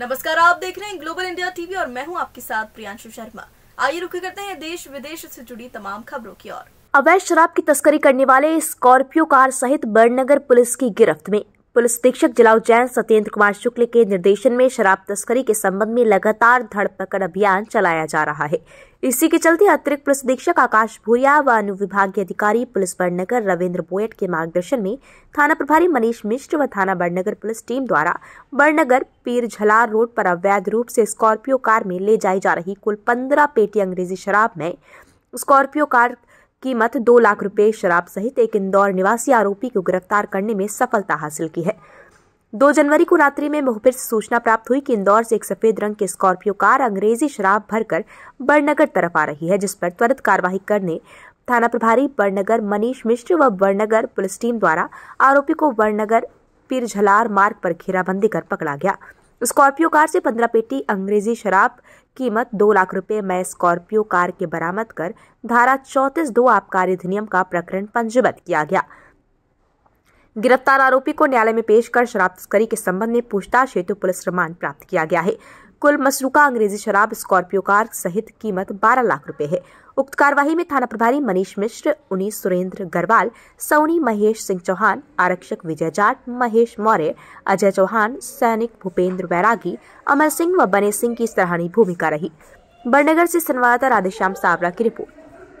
नमस्कार आप देख रहे हैं ग्लोबल इंडिया टीवी और मैं हूं आपके साथ प्रियांशु शर्मा आइए रुख करते हैं देश विदेश से जुड़ी तमाम खबरों की ओर अवैध शराब की तस्करी करने वाले स्कॉर्पियो कार सहित बड़नगर पुलिस की गिरफ्त में पुलिस अधीक्षक जिला उज्जैन सत्येंद्र कुमार शुक्ल के निर्देशन में शराब तस्करी के संबंध में लगातार धड़ पकड़ अभियान चलाया जा रहा है इसी के चलते अतिरिक्त पुलिस अधीक्षक आकाश भूरिया व अनुविभागीय अधिकारी पुलिस बड़नगर रविन्द्र बोयट के मार्गदर्शन में थाना प्रभारी मनीष मिश्र व थाना बड़नगर पुलिस टीम द्वारा बड़नगर पीर झलार रोड पर अवैध रूप से स्कॉर्पियो कार में ले जाई जा रही कुल पंद्रह पेटी अंग्रेजी शराब में स्कॉर्पियो कार कीमत दो लाख रुपए शराब सहित एक इंदौर निवासी आरोपी को गिरफ्तार करने में सफलता हासिल की है दो जनवरी को रात्रि में मोहपिर से सूचना प्राप्त हुई कि इंदौर से एक सफेद रंग की स्कॉर्पियो कार अंग्रेजी शराब भरकर बड़नगर तरफ आ रही है जिस पर त्वरित कार्यवाही करने थाना प्रभारी बड़नगर मनीष मिश्र व बड़नगर पुलिस टीम द्वारा आरोपी को बड़नगर पीरझलार मार्ग पर घेराबंदी कर पकड़ा गया स्कॉर्पियो कार से पंद्रह पेटी अंग्रेजी शराब कीमत दो लाख रुपए में स्कॉर्पियो कार के बरामद कर धारा चौतीस दो आबकारी अधिनियम का प्रकरण पंजीबद्ध किया गया गिरफ्तार आरोपी को न्यायालय में पेश कर शराब तस्करी के संबंध में पूछताछ हेतु पुलिस रिमांड प्राप्त किया गया है कुल मसरूका अंग्रेजी शराब स्कॉर्पियो कार सहित कीमत 12 लाख रुपए है उक्त कार्यवाही में थाना प्रभारी मनीष मिश्र उन्नीस सुरेंद्र गरवाल सोनी महेश सिंह चौहान आरक्षक विजय जाट महेश मौर्य अजय चौहान सैनिक भूपेंद्र बैरागी अमर सिंह व बने सिंह की सराहनीय भूमिका रही बड़नगर से संवाददाता राधेश्याम सावरा की रिपोर्ट